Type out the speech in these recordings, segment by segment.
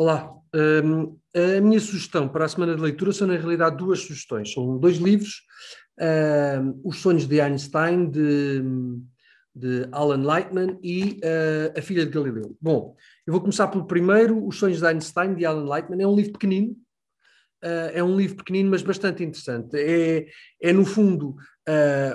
Olá, um, a minha sugestão para a semana de leitura são na realidade duas sugestões. São dois livros, um, Os Sonhos de Einstein, de, de Alan Lightman e uh, A Filha de Galileu. Bom, eu vou começar pelo primeiro, Os Sonhos de Einstein, de Alan Lightman. É um livro pequenino, uh, é um livro pequenino, mas bastante interessante. É, é no fundo,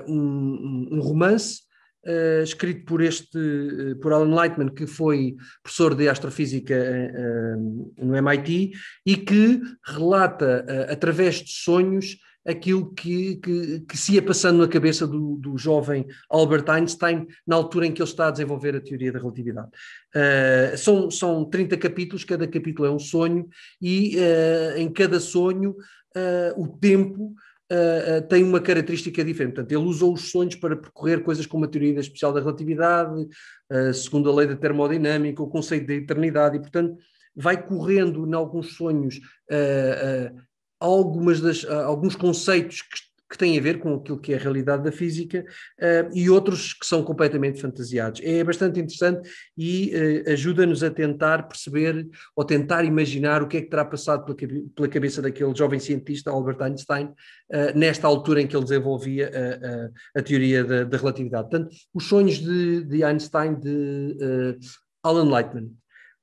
uh, um, um romance uh, escrito por este, uh, por Alan Lightman, que foi professor de astrofísica uh, no MIT, e que relata, através de sonhos, aquilo que, que, que, se ia passando na cabeça do, do, jovem Albert Einstein na altura em que ele está a desenvolver a teoria da relatividade. Uh, são, são 30 capítulos, cada capítulo é um sonho, e uh, em cada sonho uh, o tempo Uh, uh, tem uma característica diferente. Portanto, ele usou os sonhos para percorrer coisas como a teoria da especial da relatividade, uh, segundo a lei da termodinâmica, o conceito da eternidade, e, portanto, vai correndo em alguns sonhos algumas das, alguns conceitos que que têm a ver com aquilo que é a realidade da física uh, e outros que são completamente fantasiados. É bastante interessante e uh, ajuda-nos a tentar perceber ou tentar imaginar o que é que terá passado pela, pela cabeça daquele jovem cientista, Albert Einstein, uh, nesta altura em que ele desenvolvia a, a, a teoria da, da, relatividade. Portanto, os sonhos de, de Einstein de Alan Lightman.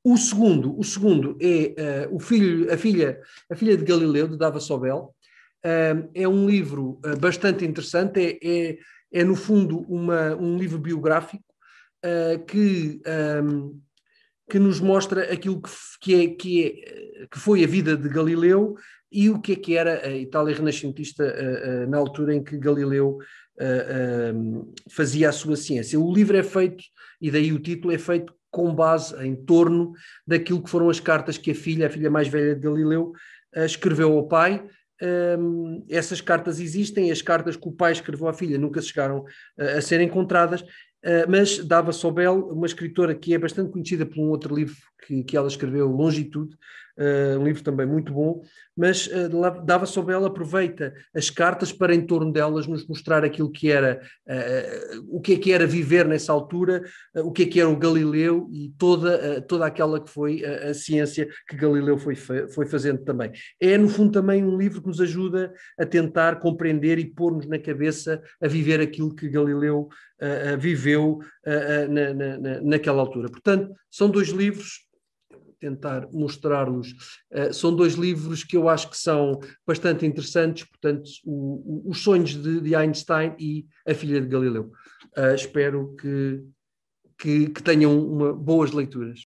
O segundo, o segundo é o filho, a filha, a filha de Galileu, de Dava Sobel, é um livro ah, bastante interessante, é, é, é no fundo uma, um livro biográfico uh, que, um, que nos mostra aquilo que, que, é, que, é, que foi a vida de Galileu e o que é que era a Itália renascentista uh, uh, na altura em que Galileu fazia a sua ciência. O livro é feito, e daí o título, é feito com base em torno daquilo que foram as cartas que a filha, a filha mais velha de Galileu, escreveu ao pai, um, essas cartas existem, as cartas que o pai escreveu à filha nunca chegaram uh, a ser encontradas, uh, mas Dava Sobel, uma escritora que é bastante conhecida por um outro livro que, que ela escreveu, Longitude, Uh, um livro também muito bom, mas uh, Dava ela aproveita as cartas para em torno delas nos mostrar aquilo que era, uh, o que é que era viver nessa altura, o que é que era o Galileu e toda, toda aquela que foi a ciência que Galileu foi, foi fazendo também. É, no fundo, também um livro que nos ajuda a tentar compreender e pôr-nos na cabeça a viver aquilo que Galileu viveu na, na, naquela altura. Portanto, são dois livros tentar mostrar-nos. Uh, são dois livros que eu acho que são bastante interessantes, portanto, o, o, Os Sonhos de, de, Einstein e A Filha de Galileu. Uh, espero que, que, que tenham uma, boas leituras.